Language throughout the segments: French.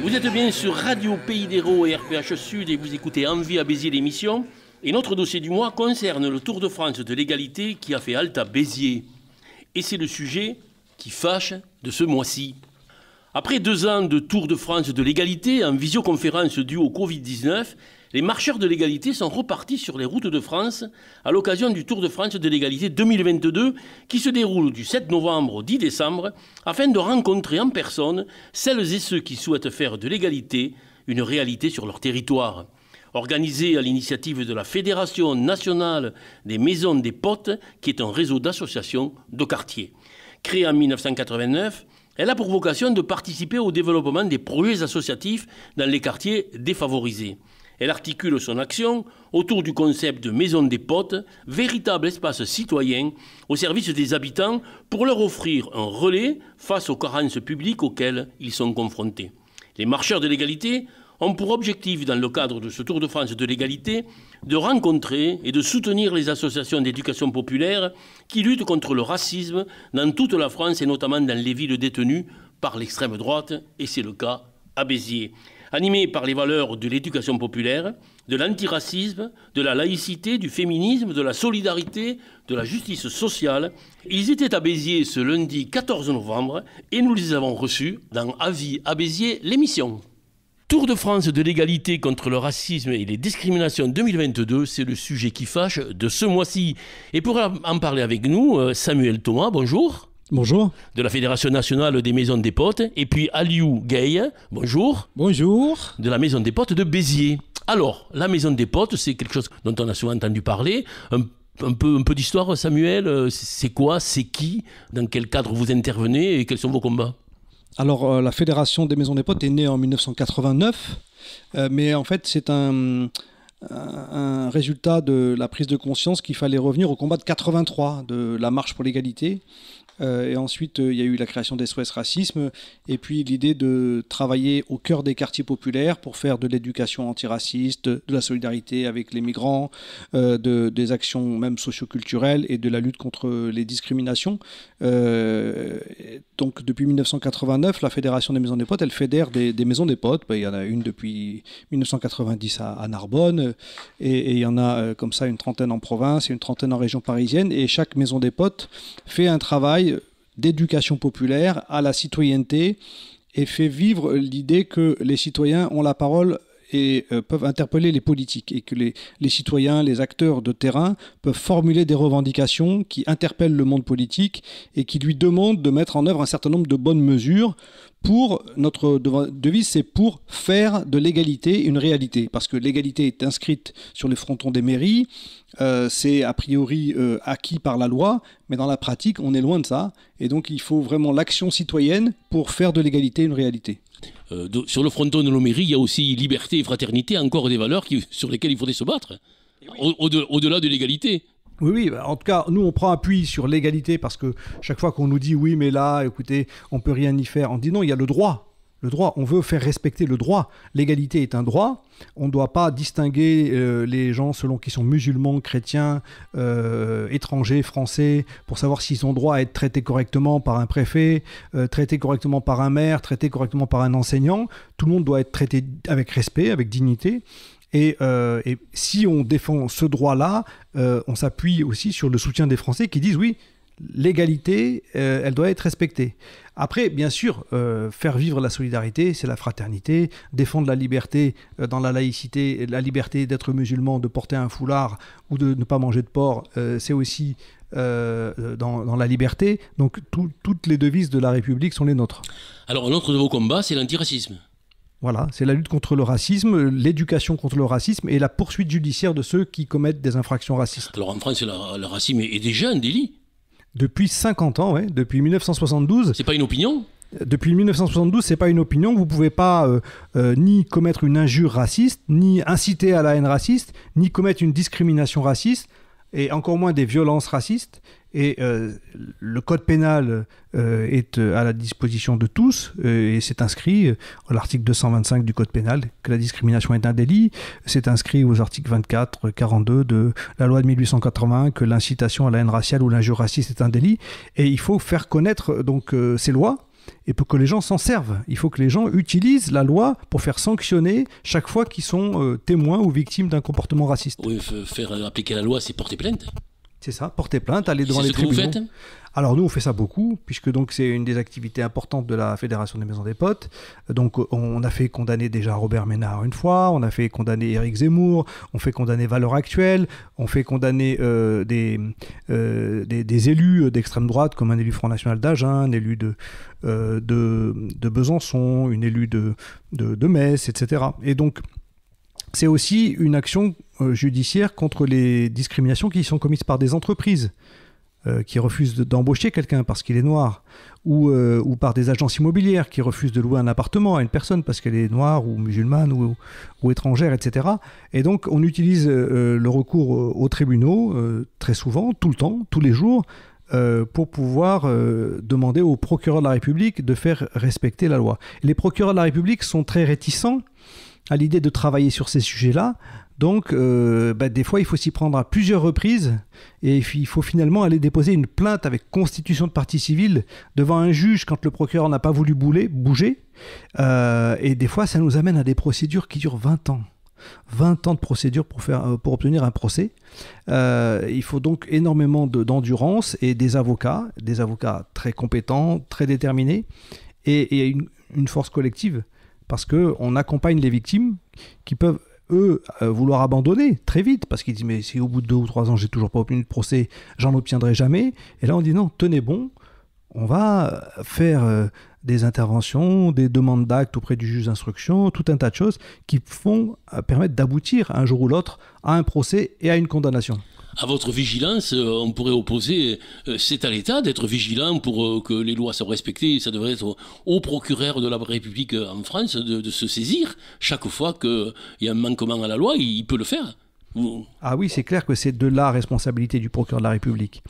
Vous êtes bien sur Radio Pays d'Hérault et RPH Sud et vous écoutez Envie à Béziers l'émission. Et notre dossier du mois concerne le Tour de France de l'égalité qui a fait halte à Béziers. Et c'est le sujet qui fâche de ce mois-ci. Après deux ans de Tour de France de l'égalité en visioconférence due au Covid-19, les marcheurs de l'égalité sont repartis sur les routes de France à l'occasion du Tour de France de l'égalité 2022 qui se déroule du 7 novembre au 10 décembre afin de rencontrer en personne celles et ceux qui souhaitent faire de l'égalité une réalité sur leur territoire. Organisée à l'initiative de la Fédération nationale des maisons des potes, qui est un réseau d'associations de quartiers. Créée en 1989, elle a pour vocation de participer au développement des projets associatifs dans les quartiers défavorisés. Elle articule son action autour du concept de maison des potes, véritable espace citoyen au service des habitants pour leur offrir un relais face aux carences publiques auxquelles ils sont confrontés. Les marcheurs de l'égalité ont pour objectif, dans le cadre de ce Tour de France de l'égalité, de rencontrer et de soutenir les associations d'éducation populaire qui luttent contre le racisme dans toute la France et notamment dans les villes détenues par l'extrême droite, et c'est le cas à Béziers animés par les valeurs de l'éducation populaire, de l'antiracisme, de la laïcité, du féminisme, de la solidarité, de la justice sociale. Ils étaient à Béziers ce lundi 14 novembre et nous les avons reçus dans Avis à Béziers, l'émission. Tour de France de l'égalité contre le racisme et les discriminations 2022, c'est le sujet qui fâche de ce mois-ci. Et pour en parler avec nous, euh, Samuel Thomas, bonjour. Bonjour. De la Fédération nationale des maisons des potes. Et puis Aliou Gay, bonjour. Bonjour. De la maison des potes de Béziers. Alors, la maison des potes, c'est quelque chose dont on a souvent entendu parler. Un, peu, d'histoire, Samuel. Euh, c'est quoi C'est qui Dans quel cadre vous intervenez Et quels sont vos combats Alors, euh, la Fédération des maisons des potes est née en 1989. Euh, mais en fait, c'est un un résultat de la prise de conscience qu'il fallait revenir au combat de 83, de la marche pour l'égalité, euh, et ensuite, euh, il y a eu la création d'SOS Racisme, et puis l'idée de travailler au cœur des quartiers populaires pour faire de l'éducation antiraciste, de la solidarité avec les migrants, euh, de, des actions même socioculturelles et de la lutte contre les discriminations. donc, depuis 1989, la Fédération des maisons des potes, elle fédère des, maisons des potes. Ben, il y en a une depuis 1990 à, Narbonne, et, et il y en a comme ça une trentaine en province et une trentaine en région parisienne. Et chaque maison des potes fait un travail d'éducation populaire à la citoyenneté et fait vivre l'idée que les citoyens ont la parole et euh, peuvent interpeller les politiques et que les, citoyens, les acteurs de terrain peuvent formuler des revendications qui interpellent le monde politique et qui lui demandent de mettre en œuvre un certain nombre de bonnes mesures pour notre devise, c'est pour faire de l'égalité une réalité, parce que l'égalité est inscrite sur les frontons des mairies, euh, c'est a priori euh, acquis par la loi, mais dans la pratique, on est loin de ça, et donc il faut vraiment l'action citoyenne pour faire de l'égalité une réalité. Euh, sur le fronton de nos mairies, il y a aussi liberté et fraternité, encore des valeurs sur lesquelles il faudrait se battre, eh au-delà de, l'égalité. Oui, oui, bah, en tout cas, nous, on prend appui sur l'égalité parce que chaque fois qu'on nous dit oui, mais là, écoutez, on peut rien y faire, on dit non, il y a le droit le droit, on veut faire respecter le droit. L'égalité est un droit. On ne doit pas distinguer euh, les gens selon qu'ils sont musulmans, chrétiens, euh, étrangers, français, pour savoir s'ils ont droit à être traités correctement par un préfet, euh, traités correctement par un maire, traités correctement par un enseignant. Tout le monde doit être traité avec respect, avec dignité. Et, si on défend ce droit-là, on s'appuie aussi sur le soutien des Français qui disent oui, l'égalité, euh, elle doit être respectée. Après, bien sûr, euh, faire vivre la solidarité, c'est la fraternité, défendre la liberté euh, dans la laïcité, la liberté d'être musulman, de porter un foulard ou de ne pas manger de porc, c'est aussi dans, la liberté. Donc toutes les devises de la République sont les nôtres. Alors, un autre de vos combats, c'est l'antiracisme. Voilà, c'est la lutte contre le racisme, l'éducation contre le racisme et la poursuite judiciaire de ceux qui commettent des infractions racistes. Alors en France, le racisme est déjà un délit depuis 50 ans, depuis 1972. C'est pas une opinion depuis 1972, c'est pas une opinion. Vous pouvez pas euh, euh, ni commettre une injure raciste, ni inciter à la haine raciste, ni commettre une discrimination raciste, et encore moins des violences racistes. Et euh, le code pénal euh, est euh, à la disposition de tous et c'est inscrit à l'article 225 du code pénal que la discrimination est un délit. C'est inscrit aux articles 24, 42 de la loi de 1880 que l'incitation à la haine raciale ou l'injure raciste est un délit. Et il faut faire connaître donc ces lois et pour que les gens s'en servent. Il faut que les gens utilisent la loi pour faire sanctionner chaque fois qu'ils sont témoins ou victimes d'un comportement raciste. Oui, faire appliquer la loi, c'est porter plainte. C'est ça, porter plainte, aller devant les tribunaux. alors nous, on fait ça beaucoup, puisque donc c'est une des activités importantes de la Fédération des maisons des potes. Donc on a fait condamner déjà Robert Ménard une fois, on a fait condamner Éric Zemmour, on fait condamner Valeurs Actuelles, on fait condamner euh, euh, des, des, élus d'extrême droite, comme un élu Front National d'Agen, un élu de, euh, de, Besançon, une élue de, de, de Metz, etc. Et donc c'est aussi une action euh, judiciaire contre les discriminations qui sont commises par des entreprises euh, qui refusent d'embaucher quelqu'un parce qu'il est noir, euh, ou, par des agences immobilières qui refusent de louer un appartement à une personne parce qu'elle est noire ou musulmane ou, étrangère, etc. Et donc on utilise le recours aux tribunaux très souvent, tout le temps, tous les jours, pour pouvoir demander aux procureurs de la République de faire respecter la loi. Les procureurs de la République sont très réticents à l'idée de travailler sur ces sujets-là. Donc, euh, bah, des fois, il faut s'y prendre à plusieurs reprises et il faut finalement aller déposer une plainte avec constitution de partie civile devant un juge quand le procureur n'a pas voulu bouler, bouger. Euh, et des fois, ça nous amène à des procédures qui durent 20 ans. 20 ans de procédure pour, faire, euh, pour obtenir un procès. il faut donc énormément d'endurance et des avocats, des avocats très compétents, très déterminés et, une force collective parce qu'on accompagne les victimes qui peuvent eux, euh, vouloir abandonner très vite, parce qu'ils disent, mais si au bout de deux ou trois ans, j'ai toujours pas obtenu de procès, j'en obtiendrai jamais. Et là, on dit, non, tenez bon, on va faire euh, des interventions, des demandes d'actes auprès du juge d'instruction, tout un tas de choses qui font euh, permettre d'aboutir un jour ou l'autre à un procès et à une condamnation à votre vigilance, euh, on pourrait opposer, euh, c'est à l'État d'être vigilant pour euh, que les lois soient respectées. Ça devrait être au procureur de la République en France de, de se saisir chaque fois qu'il y a un manquement à la loi, il peut le faire. Ah oui, c'est clair que c'est de la responsabilité du procureur de la République.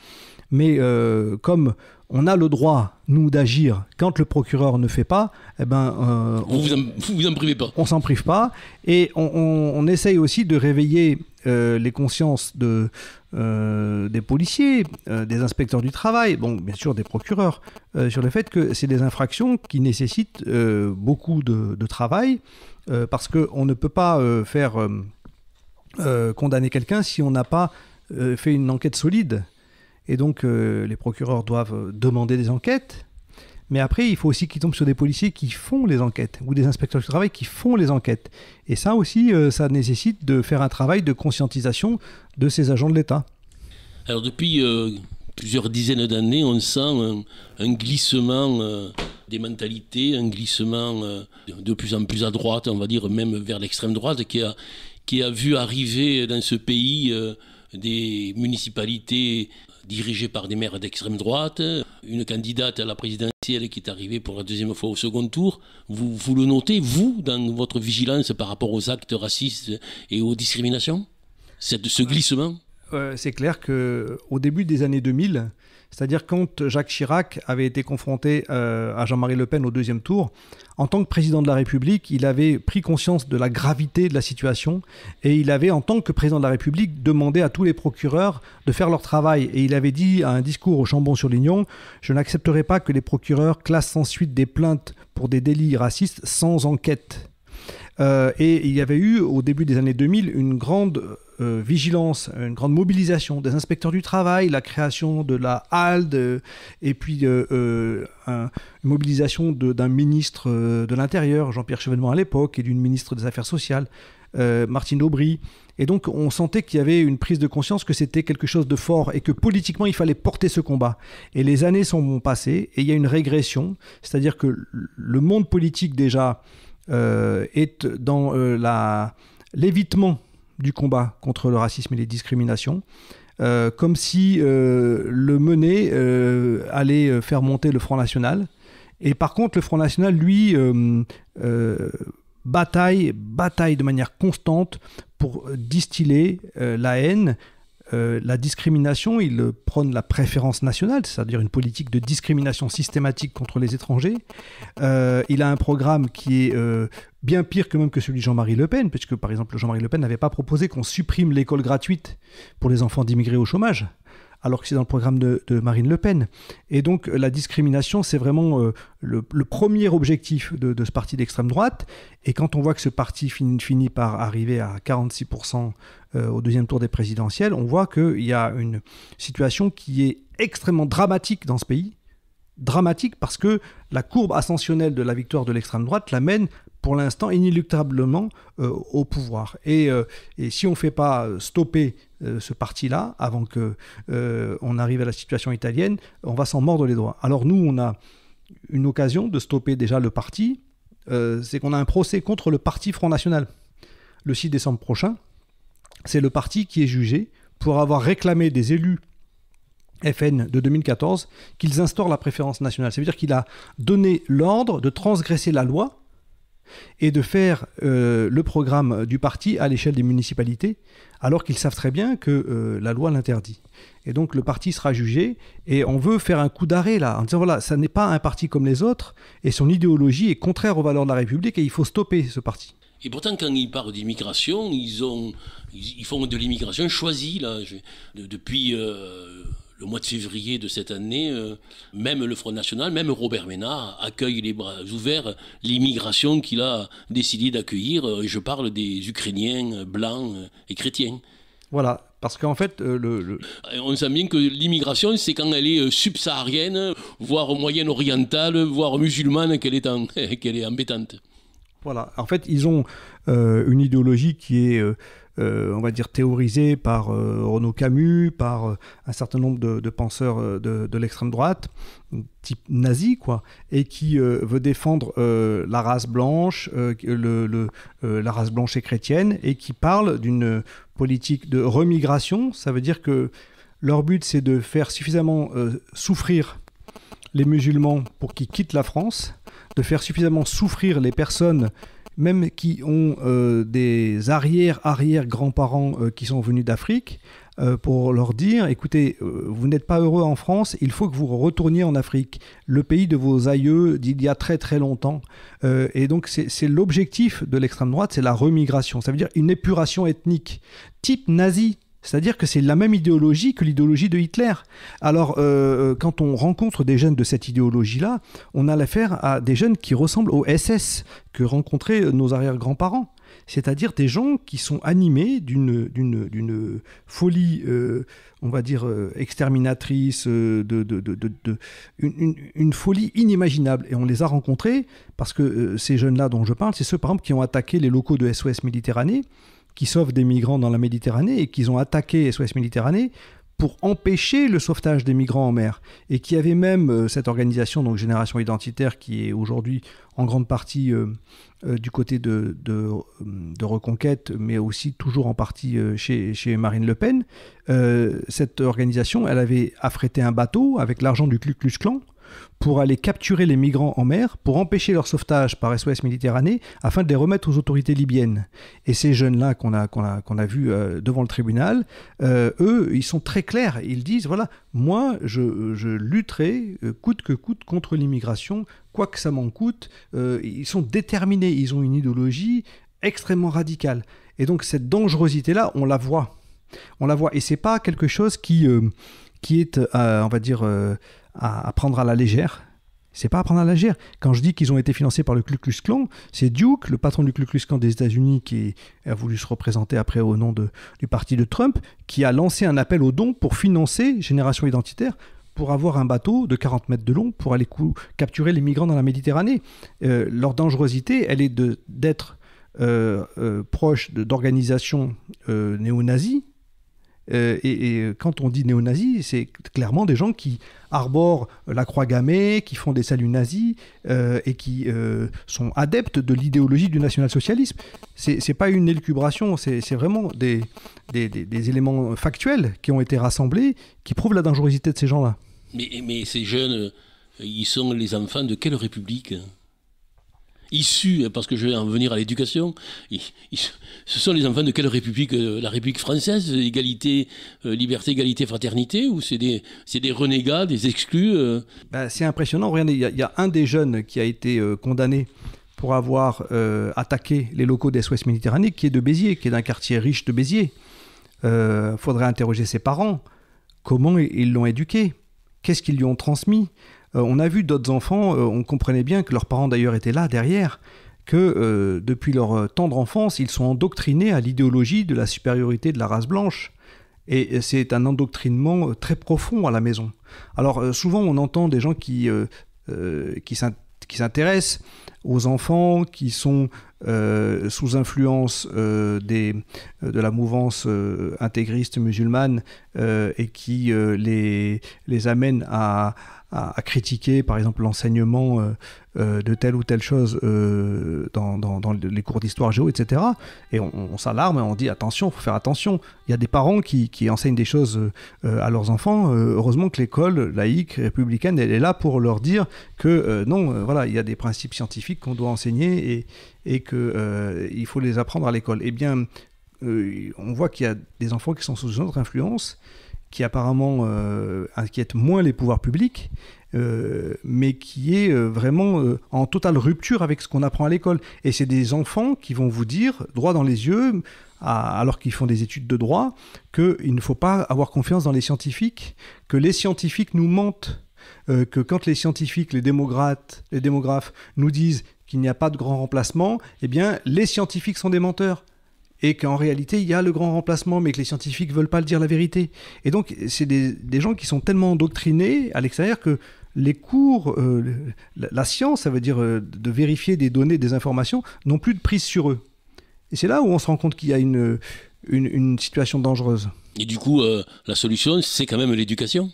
Mais euh, comme on a le droit, nous, d'agir quand le procureur ne fait pas, eh ben, euh, vous, vous en privez pas. On s'en prive pas. Et on, essaye aussi de réveiller euh, les consciences de, des policiers, des inspecteurs du travail, bon, bien sûr des procureurs, sur le fait que c'est des infractions qui nécessitent beaucoup de, de travail, parce qu'on ne peut pas faire condamner quelqu'un si on n'a pas fait une enquête solide. Et donc, euh, les procureurs doivent euh, demander des enquêtes. Mais après, il faut aussi qu'ils tombent sur des policiers qui font les enquêtes, ou des inspecteurs du travail qui font les enquêtes. Et ça aussi, euh, ça nécessite de faire un travail de conscientisation de ces agents de l'État. Alors depuis plusieurs dizaines d'années, on sent un, glissement des mentalités, un glissement de plus en plus à droite, on va dire même vers l'extrême droite, qui a, qui a vu arriver dans ce pays des municipalités dirigée par des maires d'extrême droite, une candidate à la présidentielle qui est arrivée pour la deuxième fois au second tour. Vous, vous le notez, vous, dans votre vigilance par rapport aux actes racistes et aux discriminations Cette, Ce glissement euh, C'est clair qu'au début des années 2000, c'est-à-dire quand Jacques Chirac avait été confronté euh, à Jean-Marie Le Pen au deuxième tour, en tant que président de la République, il avait pris conscience de la gravité de la situation et il avait, en tant que président de la République, demandé à tous les procureurs de faire leur travail. Et il avait dit à un discours au Chambon-sur-Lignon, je n'accepterai pas que les procureurs classent ensuite des plaintes pour des délits racistes sans enquête. Euh, et il y avait eu au début des années 2000 une grande euh, vigilance, une grande mobilisation des inspecteurs du travail, la création de la HALDE, et puis euh, une mobilisation d'un ministre de l'Intérieur, Jean-Pierre Chevènement à l'époque, et d'une ministre des Affaires sociales, Martine Aubry. Et donc on sentait qu'il y avait une prise de conscience que c'était quelque chose de fort et que politiquement il fallait porter ce combat. Et les années sont passées et il y a une régression, c'est-à-dire que le monde politique déjà euh, est dans euh, la, l'évitement du combat contre le racisme et les discriminations. Euh, comme si le mener allait faire monter le Front National. Et par contre, le Front National, lui, bataille, bataille de manière constante pour distiller la haine, euh, la discrimination, il prône la préférence nationale, c'est-à-dire une politique de discrimination systématique contre les étrangers. Euh, il a un programme qui est euh, bien pire que même que celui de Jean-Marie Le Pen, puisque par exemple Jean-Marie Le Pen n'avait pas proposé qu'on supprime l'école gratuite pour les enfants d'immigrés au chômage alors que c'est dans le programme de, Marine Le Pen. Et donc euh, la discrimination, c'est vraiment euh, le, premier objectif de, ce parti d'extrême droite. Et quand on voit que ce parti finit par arriver à 46% euh, au deuxième tour des présidentielles, on voit qu'il y a une situation qui est extrêmement dramatique dans ce pays dramatique parce que la courbe ascensionnelle de la victoire de l'extrême droite l'amène pour l'instant inéluctablement euh, au pouvoir. Et, euh, si on ne fait pas euh, stopper ce parti-là avant qu'on arrive à la situation italienne, on va s'en mordre les doigts. Alors nous, on a une occasion de stopper déjà le parti, c'est qu'on a un procès contre le parti Front National. Le 6 décembre prochain, c'est le parti qui est jugé pour avoir réclamé des élus FN de 2014 qu'ils instaurent la préférence nationale. Ça veut dire qu'il a donné l'ordre de transgresser la loi et de faire euh, le programme du parti à l'échelle des municipalités, alors qu'ils savent très bien que euh, la loi l'interdit. Et donc le parti sera jugé, et on veut faire un coup d'arrêt là, en disant voilà, ça n'est pas un parti comme les autres, et son idéologie est contraire aux valeurs de la République, et il faut stopper ce parti. Et pourtant, quand ils parlent d'immigration, ils, ont, ils, font de l'immigration choisie, là, depuis... Euh, le mois de février de cette année, euh, même le Front National, même Robert Ménard accueille les bras ouverts l'immigration qu'il a décidé d'accueillir. Euh, je parle des Ukrainiens blancs et chrétiens. Voilà, parce qu'en fait, euh, le, on sent bien que l'immigration, c'est quand elle est subsaharienne, voire moyenne-orientale, voire musulmane, qu'elle est, en... qu'elle est embêtante. Voilà, en fait, ils ont une idéologie qui est euh, on va dire, théorisé par euh, Renaud Camus, par euh, un certain nombre de, penseurs de, l'extrême droite, type nazi, quoi, et qui veut défendre la race blanche, la race blanche et chrétienne, et qui parle d'une politique de remigration. Ça veut dire que leur but, c'est de faire suffisamment souffrir les musulmans pour qu'ils quittent la France, de faire suffisamment souffrir les personnes même qui ont euh, des arrières arrière grands parents euh, qui sont venus d'Afrique, euh, pour leur dire, écoutez, vous n'êtes pas heureux en France, il faut que vous retourniez en Afrique, le pays de vos aïeux d'il y a très très longtemps. et donc c'est l'objectif de l'extrême droite, c'est la remigration, ça veut dire une épuration ethnique, type nazi c'est-à-dire que c'est la même idéologie que l'idéologie de Hitler. Alors, euh, euh, quand on rencontre des jeunes de cette idéologie-là, on a l'affaire à des jeunes qui ressemblent aux SS que rencontraient nos arrière-grands-parents. C'est-à-dire des gens qui sont animés d'une folie, euh, on va dire, exterminatrice, de, une, folie inimaginable. Et on les a rencontrés parce que ces jeunes-là dont je parle, c'est ceux, par exemple, qui ont attaqué les locaux de SOS Méditerranée qui sauvent des migrants dans la Méditerranée et qu'ils ont attaqué SOS Méditerranée pour empêcher le sauvetage des migrants en mer, et qui avait même euh, cette organisation, donc Génération Identitaire, qui est aujourd'hui en grande partie euh, euh, du côté de, de, Reconquête, mais aussi toujours en partie chez, Marine Le Pen, cette organisation, elle avait affrété un bateau avec l'argent du cluclus Clan pour aller capturer les migrants en mer, pour empêcher leur sauvetage par SOS Méditerranée, afin de les remettre aux autorités libyennes. Et ces jeunes-là qu'on a, qu'on a, qu'on vus euh, devant le tribunal, euh, eux, ils sont très clairs. Ils disent, voilà, moi, je, lutterai euh, coûte que coûte contre l'immigration, quoi que ça m'en coûte. ils sont déterminés, ils ont une idéologie extrêmement radicale. Et donc cette dangerosité-là, on la voit. On la voit. Et c'est pas quelque chose qui qui est, euh, on va dire, euh, à, prendre à la légère. C'est pas à prendre à la légère. Quand je dis qu'ils ont été financés par le Ku Klux Klan, c'est Duke, le patron du Ku Klux Klan des États-Unis, qui a voulu se représenter après au nom du parti de Trump, qui a lancé un appel aux dons pour financer Génération Identitaire pour avoir un bateau de 40 mètres de long pour aller capturer les migrants dans la Méditerranée. Euh, leur dangerosité, elle est d'être proche d'organisations néo-nazis, euh, et, euh, quand on dit néo-nazis, c'est clairement des gens qui arborent la croix gammée, qui font des saluts nazis euh, et qui sont adeptes de l'idéologie du national-socialisme. C'est, n'est pas une élucubration, c'est, vraiment des, éléments factuels qui ont été rassemblés, qui prouvent la dangerosité de ces gens-là. Mais, mais, ces jeunes, ils sont les enfants de quelle république issus, hein, parce que je vais en venir à l'éducation, ce sont les enfants de quelle république euh, La République française Égalité, euh, liberté, égalité, fraternité Ou c'est des, renégats, des exclus euh ben, C'est impressionnant, regardez, il y, a un des jeunes qui a été condamné pour avoir attaqué les locaux des militaires Méditerranée, qui est de Béziers, qui est d'un quartier riche de Béziers. Il faudrait interroger ses parents. Comment ils l'ont éduqué Qu'est-ce qu'ils lui ont transmis euh, on a vu d'autres enfants, euh, on comprenait bien que leurs parents d'ailleurs étaient là derrière, que euh, depuis leur tendre enfance, ils sont endoctrinés à l'idéologie de la supériorité de la race blanche. Et c'est un endoctrinement très profond à la maison. Alors souvent on entend des gens qui, qui s'intéressent aux enfants, qui sont sous influence de la mouvance intégriste musulmane et qui les amènent à, à, critiquer, par exemple, l'enseignement euh, euh, de telle ou telle chose euh, dans, les cours d'histoire géo, etc. Et on, s'alarme et on dit attention, il faut faire attention. Il y a des parents qui, enseignent des choses à leurs enfants. heureusement que l'école laïque, républicaine, elle est là pour leur dire que non, voilà, il y a des principes scientifiques qu'on doit enseigner et, et qu'il faut les apprendre à l'école. Eh bien, on voit qu'il y a des enfants qui sont sous autre influence qui apparemment euh, inquiète moins les pouvoirs publics, euh, mais qui est euh, vraiment en totale rupture avec ce qu'on apprend à l'école. Et c'est des enfants qui vont vous dire, droit dans les yeux, alors qu'ils font des études de droit, qu'il ne faut pas avoir confiance dans les scientifiques, que les scientifiques nous mentent. que quand les scientifiques, les démocrates, les démographes nous disent qu'il n'y a pas de grand remplacement, eh bien, les scientifiques sont des menteurs et qu'en réalité il y a le grand remplacement, mais que les scientifiques veulent pas le dire la vérité. Et donc c'est des, gens qui sont tellement endoctrinés à l'extérieur que les cours, euh, la, science, ça veut dire euh, de vérifier des données, des informations, n'ont plus de prise sur eux. Et c'est là où on se rend compte qu'il y a une, situation dangereuse. Et du coup, euh, la solution, c'est quand même l'éducation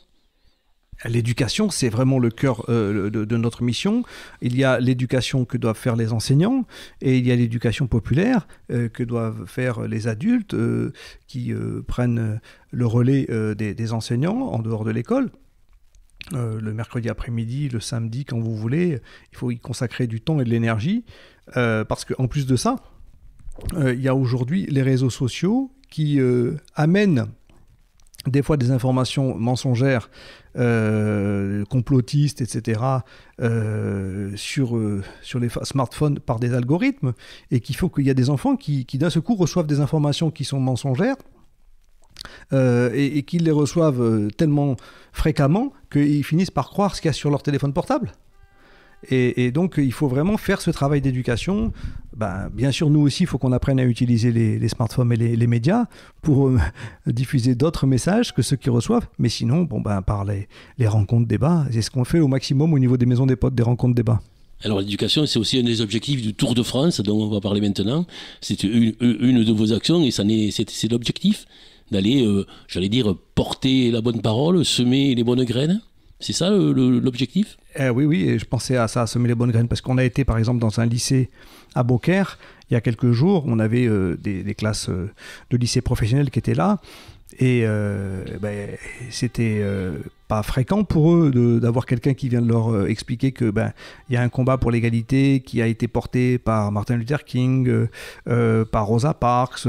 l'éducation, c'est vraiment le cœur euh, de, notre mission. Il y a l'éducation que doivent faire les enseignants et il y a l'éducation populaire euh, que doivent faire les adultes euh, qui prennent le relais des, enseignants en dehors de l'école. le mercredi après-midi, le samedi, quand vous voulez, il faut y consacrer du temps et de l'énergie, parce qu'en plus de ça, il y a aujourd'hui les réseaux sociaux qui amènent des fois des informations mensongères, euh, complotistes, etc., euh, sur, euh, sur les smartphones par des algorithmes, et qu'il faut qu'il y a des enfants qui, d'un seul coup reçoivent des informations qui sont mensongères, et, et qu'ils les reçoivent tellement fréquemment qu'ils finissent par croire ce qu'il y a sur leur téléphone portable. Et, donc, il faut vraiment faire ce travail d'éducation. Bah, bien sûr, nous aussi, il faut qu'on apprenne à utiliser les, smartphones et les, médias pour euh, diffuser d'autres messages que ceux qui reçoivent. Mais sinon, bon, ben, par les, les rencontres débats, c'est ce qu'on fait au maximum au niveau des maisons des potes, des rencontres débats. Alors l'éducation, c'est aussi un des objectifs du Tour de France dont on va parler maintenant. C'est une, de vos actions et c'est l'objectif d'aller, euh, j'allais dire, porter la bonne parole, semer les bonnes graines. C'est ça euh, l'objectif eh Oui, oui, et je pensais à ça, à semer les bonnes graines, parce qu'on a été par exemple dans un lycée à Beaucaire, il y a quelques jours, on avait euh, des, classes euh, de lycée professionnel qui étaient là, et ben, c'était fréquent pour eux d'avoir quelqu'un qui vient de leur euh, expliquer que ben il y a un combat pour l'égalité qui a été porté par Martin Luther King, euh, euh, par Rosa Parks,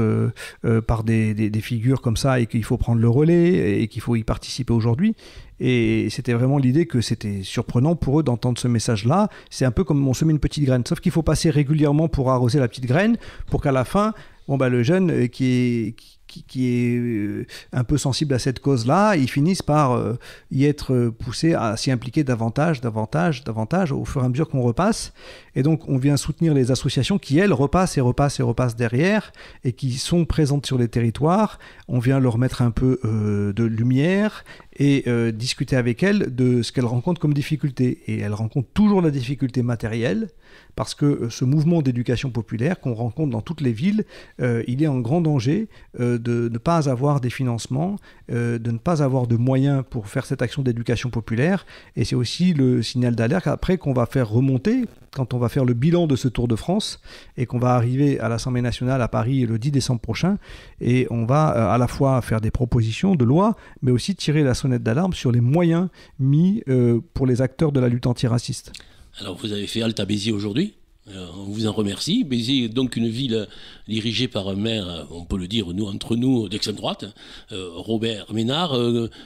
par des, figures comme ça et qu'il faut prendre le relais et qu'il faut y participer aujourd'hui. Et c'était vraiment l'idée que c'était surprenant pour eux d'entendre ce message-là. C'est un peu comme on semait une petite graine, sauf qu'il faut passer régulièrement pour arroser la petite graine, pour qu'à la fin, bon ben le jeune qui, est, qui qui, est euh, un peu sensible à cette cause-là, ils finissent par euh, y être euh, poussés à s'y impliquer davantage, davantage, davantage au fur et à mesure qu'on repasse. Et donc on vient soutenir les associations qui, elles, repassent et repassent et repassent derrière et qui sont présentes sur les territoires. On vient leur mettre un peu de lumière et euh, discuter avec elle de ce qu'elle rencontre comme difficulté. Et elle rencontre toujours la difficulté matérielle, parce que euh, ce mouvement d'éducation populaire qu'on rencontre dans toutes les villes, euh, il est en grand danger de ne pas avoir des financements, de ne pas avoir de moyens pour faire cette action d'éducation populaire. Et c'est aussi le signal d'alerte après qu'on va faire remonter quand on va faire le bilan de ce Tour de France et qu'on va arriver à l'Assemblée nationale à Paris le 10 décembre prochain. Et on va euh, à la fois faire des propositions de loi, mais aussi tirer la sonnette d'alarme sur les moyens mis euh, pour les acteurs de la lutte antiraciste. Alors vous avez fait halte à Béziers aujourd'hui euh, on vous en remercie. Béziers est donc une ville dirigée par un maire, on peut le dire, nous, entre nous, d'extrême droite, Robert Ménard.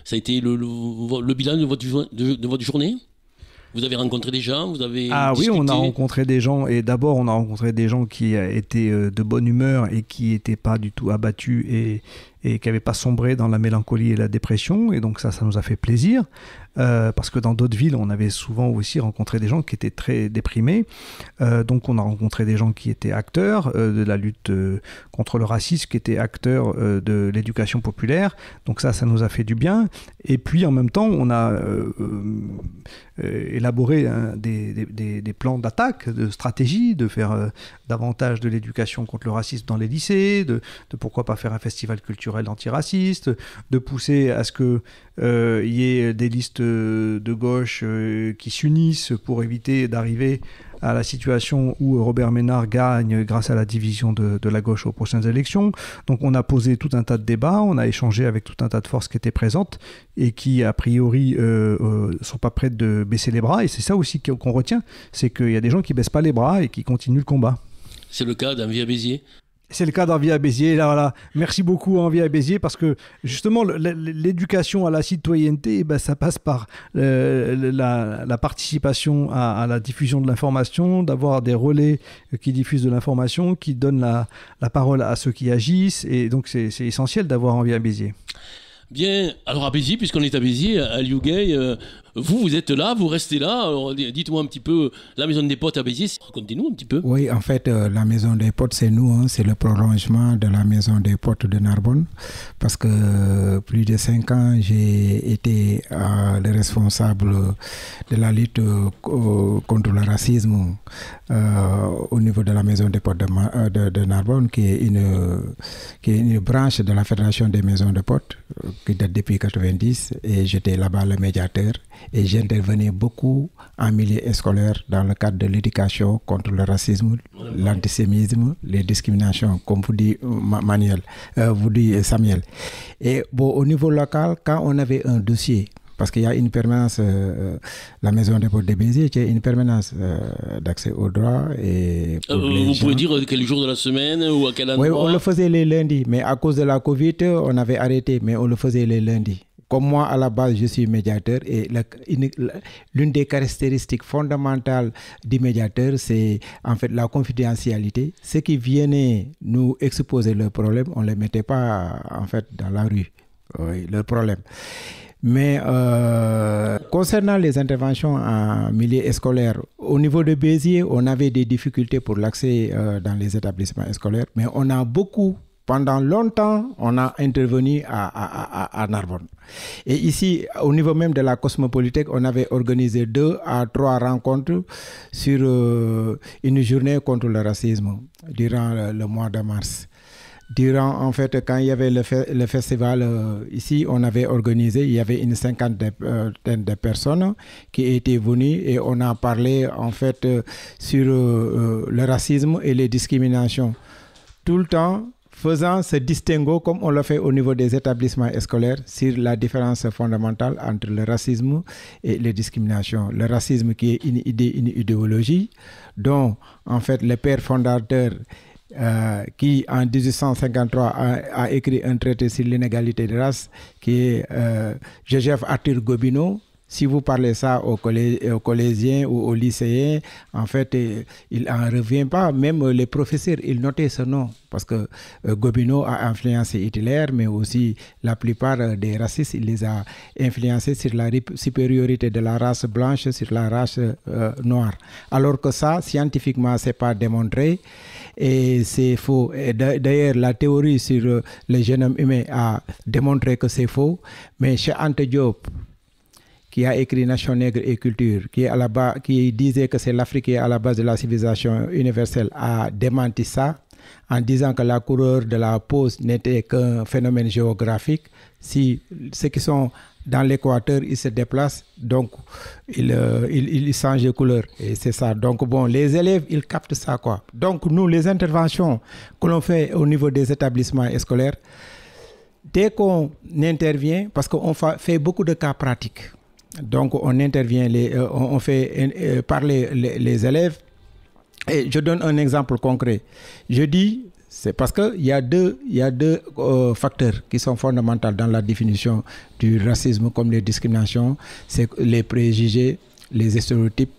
ça a été le, bilan de votre journée vous avez rencontré des gens vous avez Ah oui, on a rencontré des gens. Et d'abord, on a rencontré des gens qui euh, étaient euh, de bonne humeur et qui n'étaient pas du tout abattus et, et qui n'avait pas sombré dans la mélancolie et la dépression. Et donc ça, ça nous a fait plaisir, euh, parce que dans d'autres villes, on avait souvent aussi rencontré des gens qui étaient très déprimés. Euh, donc on a rencontré des gens qui étaient acteurs euh, de la lutte contre le racisme, qui étaient acteurs de l'éducation populaire. Donc ça, ça nous a fait du bien. Et puis en même temps, on a élaboré hein, des, des, plans d'attaque, de stratégie, de faire davantage de l'éducation contre le racisme dans les lycées, de, de pourquoi pas faire un festival culturel anti antiraciste, de pousser à ce qu'il euh, y ait des listes euh, de gauche euh, qui s'unissent pour éviter d'arriver à la situation où Robert Ménard gagne grâce à la division de, la gauche aux prochaines élections. Donc on a posé tout un tas de débats, on a échangé avec tout un tas de forces qui étaient présentes et qui, a priori, ne sont pas prêtes de baisser les bras. Et c'est ça aussi qu'on retient, c'est qu'il y a des gens qui ne baissent pas les bras et qui continuent le combat. C'est le cas vieux Béziers c'est le cas d'Envie à Béziers. Là, voilà. Merci beaucoup, Envie hein, à Béziers, parce que justement, l'éducation à la citoyenneté, eh ben, ça passe par euh, la, participation à, la diffusion de l'information, d'avoir des relais qui diffusent de l'information, qui donnent la, parole à ceux qui agissent. Et donc, c'est essentiel d'avoir Envie à Béziers. Bien, alors à Béziers, puisqu'on est à Béziers, à Liugay, vous, vous êtes là, vous restez là. Dites-moi un petit peu, la maison des potes à Béziers, racontez-nous un petit peu. Oui, en fait, euh, la maison des potes, c'est nous, hein, c'est le prolongement de la maison des potes de Narbonne. Parce que euh, plus de cinq ans, j'ai été euh, le responsable de la lutte contre le racisme au niveau de la maison des potes de, Narbonne, qui est, une, qui est une branche de la Fédération des maisons de potes, qui date depuis 90. Et j'étais là-bas le médiateur et j'intervenais beaucoup en milieu scolaire dans le cadre de l'éducation contre le racisme, l'antisémitisme, les discriminations, comme vous dit euh, Manuel, euh, vous dit euh, Samuel. Et bon, au niveau local, quand on avait un dossier, parce qu'il y a une permanence, la maison des portes de Béziers, qui est une permanence d'accès aux droits. Et vous pouvez dire quel jour de la semaine ou à quel endroit Oui, on le faisait les lundis, mais à cause de la Covid, on avait arrêté, mais on le faisait les lundis. Comme moi, à la base, je suis médiateur et l'une des caractéristiques fondamentales du médiateur, c'est en fait la confidentialité. Ceux qui venaient nous exposer leurs problèmes, on ne les mettait pas en fait dans la rue, leurs problèmes. Mais euh, concernant les interventions en milieu scolaire, au niveau de Béziers, on avait des difficultés pour l'accès euh, dans les établissements scolaires, mais on a beaucoup pendant longtemps, on a intervenu à, Narbonne. Et ici, au niveau même de la cosmopolitique, on avait organisé deux à trois rencontres sur euh, une journée contre le racisme durant le, mois de mars. Durant, en fait, quand il y avait le, festival euh, ici, on avait organisé, il y avait une cinquantaine euh, de personnes qui étaient venues et on a parlé, en fait, sur le racisme et les discriminations. Tout le temps, faisant ce distinguo comme on le fait au niveau des établissements scolaires sur la différence fondamentale entre le racisme et les discriminations. Le racisme qui est une idée, une idéologie dont en fait le père fondateur euh, qui en 1853 a, écrit un traité sur l'inégalité de race qui est euh, Joseph Arthur Gobineau si vous parlez ça aux, collé collégiens ou aux lycéens, en fait, euh, il n'en revient pas. Même les professeurs, ils notaient ce nom parce que euh, Gobineau a influencé Hitler, mais aussi la plupart euh, des racistes, il les a influencés sur la supériorité de la race blanche sur la race noire. Alors que ça, scientifiquement, c'est pas démontré et c'est faux. D'ailleurs, la théorie sur le génome humain a démontré que c'est faux, mais chez Ante Diop, qui a écrit Nation Nègre et Culture, qui, est à la base, qui disait que c'est l'Afrique est à la base de la civilisation universelle, a démenti ça en disant que la couleur de la pose n'était qu'un phénomène géographique. Si ceux qui sont dans l'équateur, ils se déplacent, donc ils, euh, ils, ils changent de couleur. Et c'est ça. Donc, bon, les élèves, ils captent ça, quoi. Donc, nous, les interventions que l'on fait au niveau des établissements scolaires, dès qu'on intervient, parce qu'on fait beaucoup de cas pratiques, donc on intervient, euh, on fait euh, euh, parler les, élèves. Et je donne un exemple concret. Je dis, c'est parce qu'il y a deux, y a deux facteurs qui sont fondamentaux dans la définition du racisme comme les discriminations. C'est les préjugés, les stéréotypes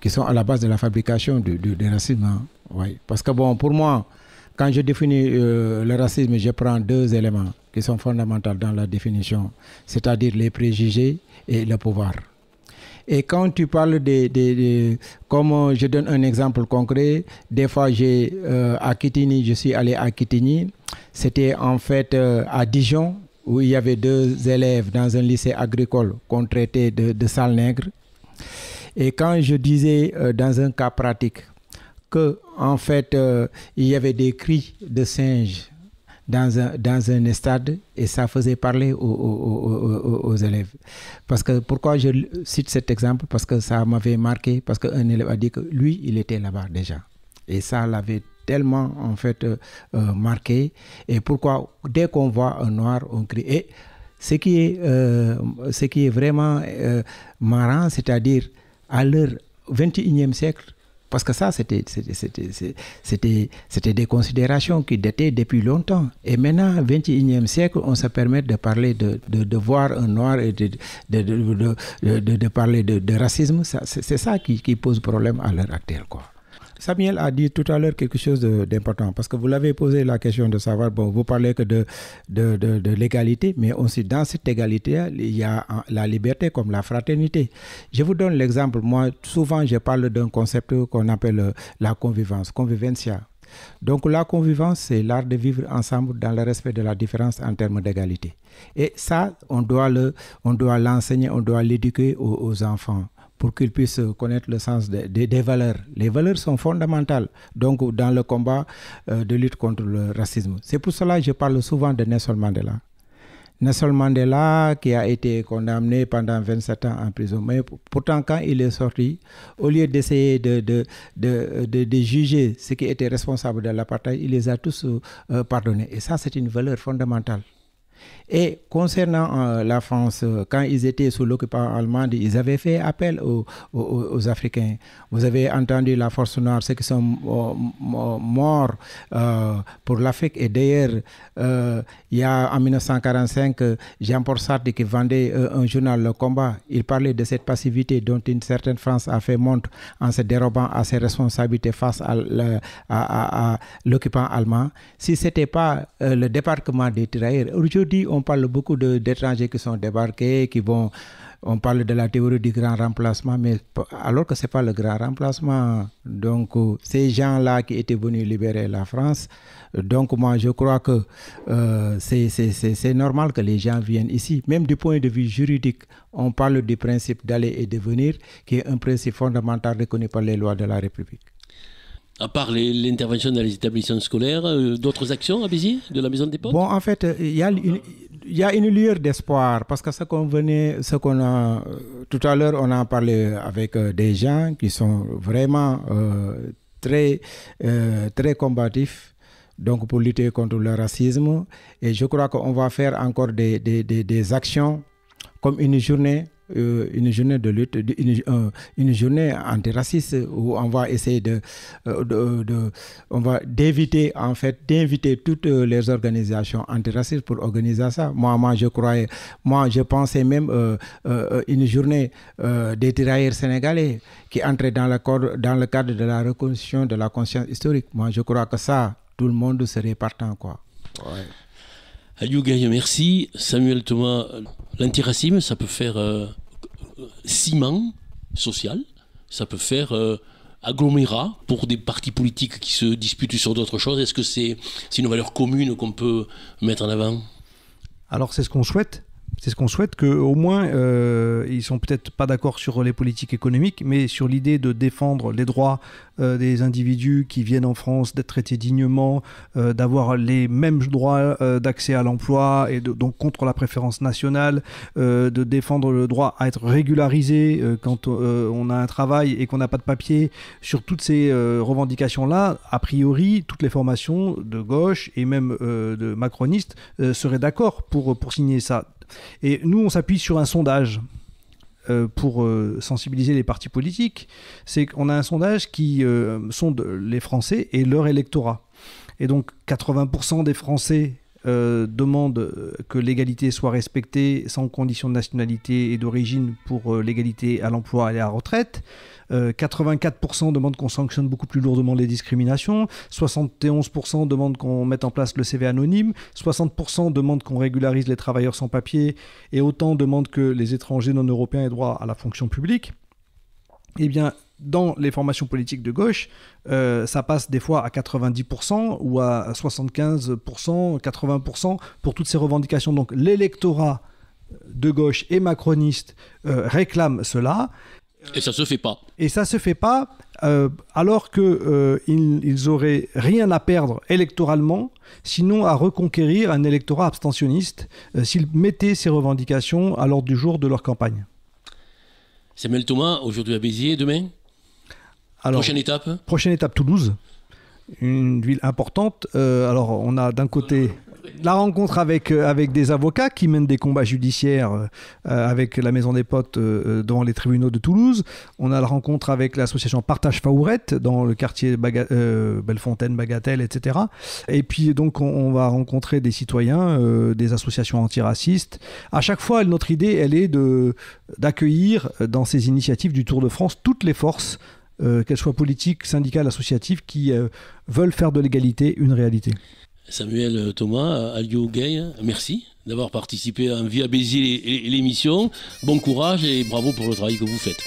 qui sont à la base de la fabrication du, racisme. Hein. Parce que bon, pour moi, quand je définis le racisme, je prends deux éléments qui sont fondamentales dans la définition, c'est-à-dire les préjugés et le pouvoir. Et quand tu parles des... De, comme je donne un exemple concret, des fois j'ai euh, à Kitigny, je suis allé à Kitigny, c'était en fait euh, à Dijon, où il y avait deux élèves dans un lycée agricole qu'on traitait de, de sales nègres. Et quand je disais euh, dans un cas pratique que en fait il y avait des cris de singes dans un, dans un stade et ça faisait parler aux, aux, aux, aux élèves. Parce que pourquoi je cite cet exemple Parce que ça m'avait marqué, parce qu'un élève a dit que lui, il était là-bas déjà. Et ça l'avait tellement en fait euh, euh, marqué. Et pourquoi dès qu'on voit un noir, on crie. Et ce qui est, euh, ce qui est vraiment marrant, c'est-à-dire à, à l'heure 21e siècle, parce que ça, c'était des considérations qui dataient depuis longtemps. Et maintenant, 21e siècle, on se permet de parler de, de, voir un noir et de, de parler de, racisme. C'est ça qui, qui, pose problème à l'heure actuelle. Quoi. Samuel a dit tout à l'heure quelque chose d'important parce que vous l'avez posé la question de savoir, bon, vous parlez que de, de, de, l'égalité, mais aussi dans cette égalité, il y a la liberté comme la fraternité. Je vous donne l'exemple. Moi, souvent, je parle d'un concept qu'on appelle euh, la convivence, convivencia. Donc la convivence, c'est l'art de vivre ensemble dans le respect de la différence en termes d'égalité. Et ça, on doit l'enseigner, le, on doit l'éduquer aux enfants pour qu'ils puissent connaître le sens des, valeurs. Les valeurs sont fondamentales donc dans le combat euh, de lutte contre le racisme. C'est pour cela que je parle souvent de Nelson Mandela. Nelson Mandela, qui a été condamné pendant 27 ans en prison, mais pourtant quand il est sorti, au lieu d'essayer de, de, de, de, juger ceux qui étaient responsables de l'apartheid, il les a tous euh, pardonnés. Et ça, c'est une valeur fondamentale. Et concernant euh, la France, euh, quand ils étaient sous l'occupant allemand, ils avaient fait appel aux, Africains. Vous avez entendu la force noire, ceux qui sont euh, morts pour l'Afrique. Et d'ailleurs, il y a en 1945, Jean-Paul Sartre qui vendait un journal Le Combat. Il parlait de cette passivité dont une certaine France a fait montre en se dérobant à ses responsabilités face à, l'occupant allemand. Si ce n'était pas le débarquement des trahirs... aujourd'hui, on on parle beaucoup d'étrangers qui sont débarqués, qui vont. On parle de la théorie du grand remplacement, mais alors que ce n'est pas le grand remplacement. Donc, euh, ces gens-là qui étaient venus libérer la France, euh, donc moi, je crois que euh, c'est normal que les gens viennent ici. Même du point de vue juridique, on parle du principe d'aller et de venir, qui est un principe fondamental reconnu par les lois de la République. À part l'intervention dans les établissements scolaires, euh, d'autres actions à Béziers, de la Maison des Potes Bon, en fait, euh, il y a une, y une lueur d'espoir parce que ce qu'on venait, ce qu'on a. Euh, tout à l'heure, on a parlé avec des gens qui sont vraiment très, très combatifs donc pour lutter contre le racisme. Et je crois qu'on va faire encore des, des, des actions comme une journée euh, une journée de lutte, une, euh, une journée antiraciste où on va essayer de, euh, de, on va d'éviter en fait d'inviter toutes les organisations antiracistes pour organiser ça. Moi, moi je croyais, moi je pensais même une journée des tirailleurs sénégalais qui entrait dans le cadre, dans le cadre de la reconstruction de la conscience historique. Moi je crois que ça, tout le monde serait partant quoi. Aliou merci. Samuel Thomas, l'antiracisme, ça peut faire euh, ciment social, ça peut faire euh, agglomérat pour des partis politiques qui se disputent sur d'autres choses. Est-ce que c'est une valeur commune qu'on peut mettre en avant Alors c'est ce qu'on souhaite. C'est ce qu'on souhaite, qu'au moins, euh, ils sont peut-être pas d'accord sur les politiques économiques, mais sur l'idée de défendre les droits euh, des individus qui viennent en France, d'être traités dignement, euh, d'avoir les mêmes droits euh, d'accès à l'emploi, et donc contre la préférence nationale, de défendre le droit à être régularisé quand on a un travail et qu'on n'a pas de papier. Sur toutes ces revendications-là, a priori, toutes les formations de gauche et même de macronistes seraient d'accord pour, pour signer ça et nous, on s'appuie sur un sondage euh, pour euh, sensibiliser les partis politiques. C'est qu'on a un sondage qui euh, sonde les Français et leur électorat. Et donc 80% des Français euh, demande euh, que l'égalité soit respectée sans condition de nationalité et d'origine pour euh, l'égalité à l'emploi et à la retraite. 84% demandent qu'on sanctionne beaucoup plus lourdement les discriminations, 71% demandent qu'on mette en place le CV anonyme, 60% demandent qu'on régularise les travailleurs sans papier, et autant demandent que les étrangers non européens aient droit à la fonction publique. Eh bien, dans les formations politiques de gauche, euh, ça passe des fois à 90% ou à 75%, 80% pour toutes ces revendications. Donc l'électorat de gauche et macroniste euh, réclame cela. Et ça se fait pas. Et ça se fait pas, euh, alors qu'ils euh, ils, auraient rien à perdre électoralement, sinon à reconquérir un électorat abstentionniste s'ils mettaient ces revendications à l'ordre du jour de leur campagne. Samuel Thomas, aujourd'hui à Béziers, demain prochaine étape Prochaine étape, Toulouse. Une ville importante. Euh, alors, on a d'un côté la rencontre avec, euh, avec des avocats qui mènent des combats judiciaires euh, avec la Maison des Potes dans les tribunaux de Toulouse. On a la rencontre avec l'association Partage Faourette dans le quartier Bellefontaine, Bagatelle, etc. Et puis donc on, on va rencontrer des citoyens, des associations antiracistes. À chaque fois, notre idée, elle est d'accueillir dans ces initiatives du Tour de France toutes les forces euh, qu'elles soient politiques, syndicales, associatives, qui euh, veulent faire de l'égalité une réalité. Samuel euh, Thomas, Alio Gay, merci d'avoir participé à Via Béziers l'émission. Bon courage et bravo pour le travail que vous faites.